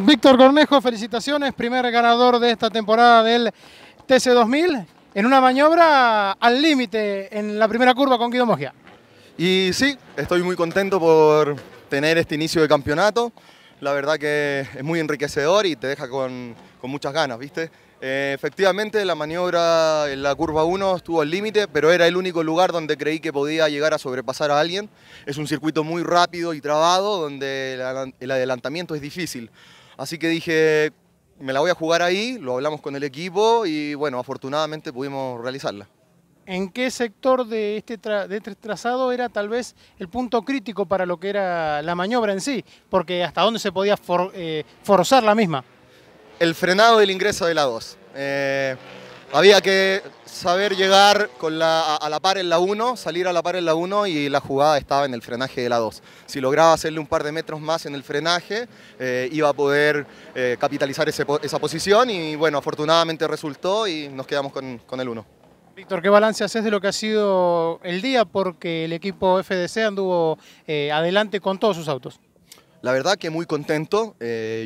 Víctor Cornejo, felicitaciones, primer ganador de esta temporada del TC2000 en una maniobra al límite en la primera curva con Guido Mogia. Y sí, estoy muy contento por tener este inicio de campeonato. La verdad que es muy enriquecedor y te deja con, con muchas ganas, ¿viste? Eh, efectivamente, la maniobra en la curva 1 estuvo al límite, pero era el único lugar donde creí que podía llegar a sobrepasar a alguien. Es un circuito muy rápido y trabado, donde el adelantamiento es difícil. Así que dije, me la voy a jugar ahí, lo hablamos con el equipo y bueno, afortunadamente pudimos realizarla. ¿En qué sector de este, este trazado era tal vez el punto crítico para lo que era la maniobra en sí? Porque hasta dónde se podía eh, forzar la misma. El frenado del ingreso de la 2. Había que saber llegar con la, a la par en la 1, salir a la par en la 1 y la jugada estaba en el frenaje de la 2. Si lograba hacerle un par de metros más en el frenaje, eh, iba a poder eh, capitalizar esa posición y bueno, afortunadamente resultó y nos quedamos con, el 1. Víctor, ¿qué balance haces de lo que ha sido el día? Porque el equipo FDC anduvo eh, adelante con todos sus autos. La verdad que muy contento.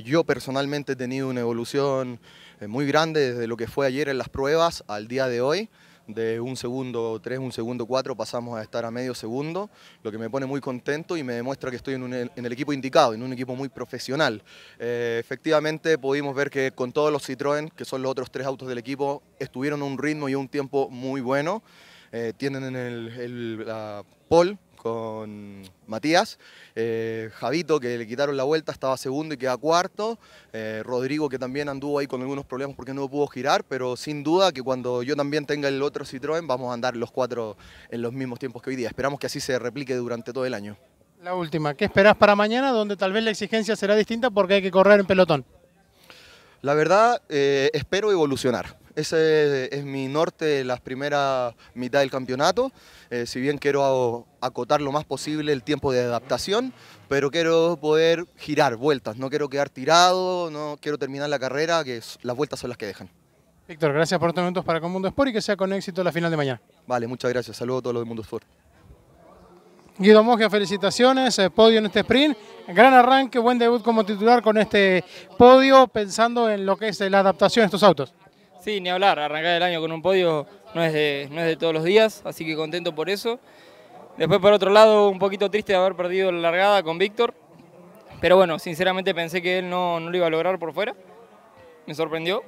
yo personalmente he tenido una evolución muy grande desde lo que fue ayer en las pruebas al día de hoy. De un segundo 3, un segundo 4 pasamos a estar a medio segundo, lo que me pone muy contento y me demuestra que estoy en, el equipo indicado, en un equipo muy profesional. Eh, efectivamente pudimos ver que con todos los Citroën, que son los otros tres autos del equipo, estuvieron a un ritmo y un tiempo muy bueno. Eh, tienen en el, el la pole con Matías, eh, Javito que le quitaron la vuelta, estaba segundo y queda cuarto, eh, Rodrigo que también anduvo ahí con algunos problemas porque no pudo girar, pero sin duda que cuando yo también tenga el otro Citroën vamos a andar los cuatro en los mismos tiempos que hoy día. Esperamos que así se replique durante todo el año. La última, ¿qué esperás para mañana donde tal vez la exigencia será distinta porque hay que correr en pelotón? La verdad, eh, espero evolucionar. Ese es mi norte, la primera mitad del campeonato. Eh, si bien quiero acotar lo más posible el tiempo de adaptación, pero quiero poder girar vueltas. No quiero quedar tirado, no quiero terminar la carrera, que las vueltas son las que dejan. Víctor, gracias por estos minutos para Mundo Sport y que sea con éxito la final de mañana. Vale, muchas gracias. Saludos a todos los de Mundo Sport. Guido Mogia, felicitaciones, eh, podio en este sprint, gran arranque, buen debut como titular con este podio, pensando en lo que es la adaptación de estos autos. Sí, ni hablar, arrancar el año con un podio no es de, no de todos los días, así que contento por eso. Después por otro lado, un poquito triste de haber perdido la largada con Víctor, pero bueno, sinceramente pensé que él no, lo iba a lograr por fuera, me sorprendió.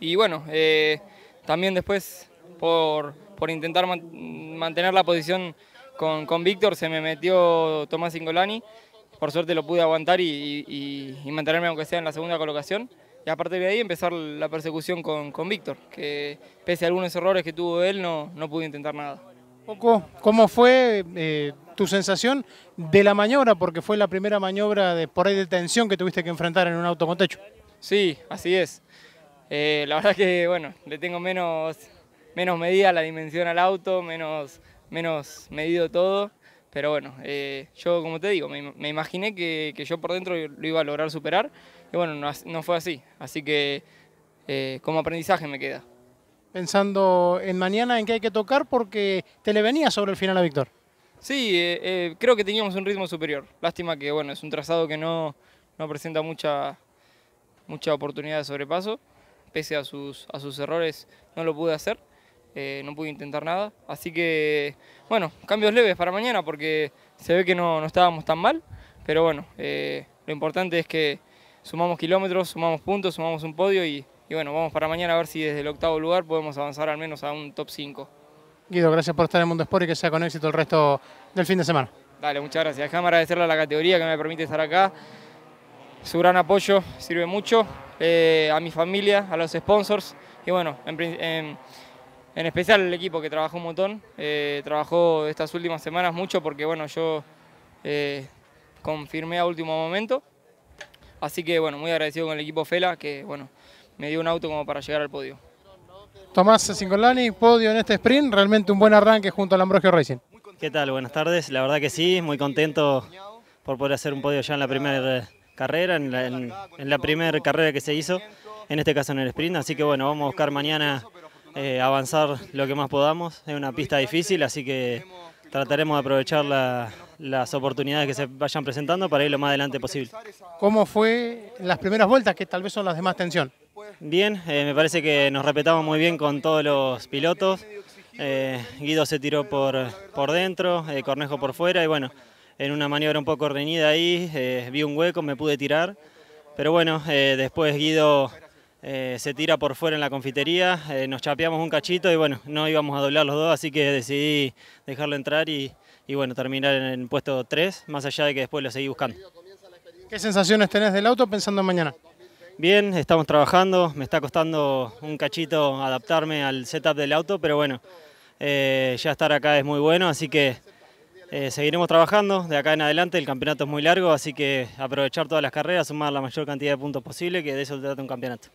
Y bueno, eh, también después por, intentar mantener la posición con, con Víctor se me metió Tomás Ingolani, por suerte lo pude aguantar y mantenerme aunque sea en la segunda colocación y a partir de ahí empezar la persecución con, con Víctor, que pese a algunos errores que tuvo él no, no pude intentar nada. Poco, ¿cómo fue eh, tu sensación de la maniobra? Porque fue la primera maniobra de, por ahí de tensión que tuviste que enfrentar en un auto con techo. Sí, así es. Eh, la verdad que, bueno, le tengo menos, menos medida la dimensión al auto, menos, menos medido todo. Pero bueno, eh, yo como te digo, me, imaginé que, yo por dentro lo iba a lograr superar y bueno, no, fue así. Así que eh, como aprendizaje me queda. Pensando en mañana en qué hay que tocar porque te le venía sobre el final a Víctor. Sí, eh, creo que teníamos un ritmo superior. Lástima que bueno, es un trazado que no, no presenta mucha, mucha oportunidad de sobrepaso. Pese a sus, a sus errores, no lo pude hacer. Eh, no pude intentar nada. Así que, bueno, cambios leves para mañana porque se ve que no, estábamos tan mal, pero bueno, eh, lo importante es que sumamos kilómetros, sumamos puntos, sumamos un podio y, bueno, vamos para mañana a ver si desde el octavo lugar podemos avanzar al menos a un top 5. Guido, gracias por estar en Mundo Sport y que sea con éxito el resto del fin de semana. Dale, muchas gracias. Déjame agradecerle a la categoría que me permite estar acá. Su gran apoyo sirve mucho. Eh, a mi familia, a los sponsors y bueno, en, en en especial el equipo que trabajó un montón, eh, trabajó estas últimas semanas mucho porque bueno, yo eh, confirmé a último momento, así que bueno, muy agradecido con el equipo Fela que bueno, me dio un auto como para llegar al podio. Tomás Cincolani, podio en este sprint, realmente un buen arranque junto al Ambrosio Racing. ¿Qué tal? Buenas tardes, la verdad que sí, muy contento por poder hacer un podio ya en la primera carrera, en la primera carrera que se hizo, en este caso en el sprint, así que bueno, vamos a buscar mañana eh, avanzar lo que más podamos. Es una pista difícil, así que trataremos de aprovechar las oportunidades que se vayan presentando para ir lo más adelante posible. ¿Cómo fue las primeras vueltas, que tal vez son las de más tensión? Bien, eh, me parece que nos respetamos muy bien con todos los pilotos. Eh, Guido se tiró por, por dentro, Cornejo por fuera y bueno, en una maniobra un poco reñida ahí, vi un hueco, me pude tirar. Pero bueno, después Guido eh, se tira por fuera en la confitería, eh, nos chapeamos un cachito y bueno, no íbamos a doblar los dos, así que decidí dejarlo entrar y, bueno, terminar en el puesto 3, más allá de que después lo seguí buscando. ¿Qué sensaciones tenés del auto pensando en mañana? Bien, estamos trabajando, me está costando un cachito adaptarme al setup del auto, pero bueno, eh, ya estar acá es muy bueno, así que seguiremos trabajando de acá en adelante, el campeonato es muy largo, así que aprovechar todas las carreras, sumar la mayor cantidad de puntos posible, que de eso trata un campeonato.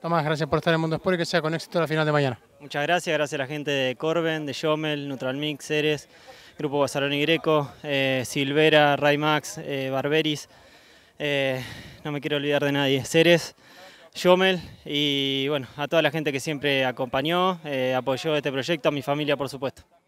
Tomás, gracias por estar en Mundo Sport y que sea con éxito la final de mañana. Muchas gracias, gracias a la gente de Corben, de Yomel, Neutral Mix, Ceres, Grupo Basarón y Greco, eh, Silvera, Raymax, eh, Barberis, eh, no me quiero olvidar de nadie, Ceres, Yomel y bueno, a toda la gente que siempre acompañó, apoyó este proyecto, a mi familia por supuesto.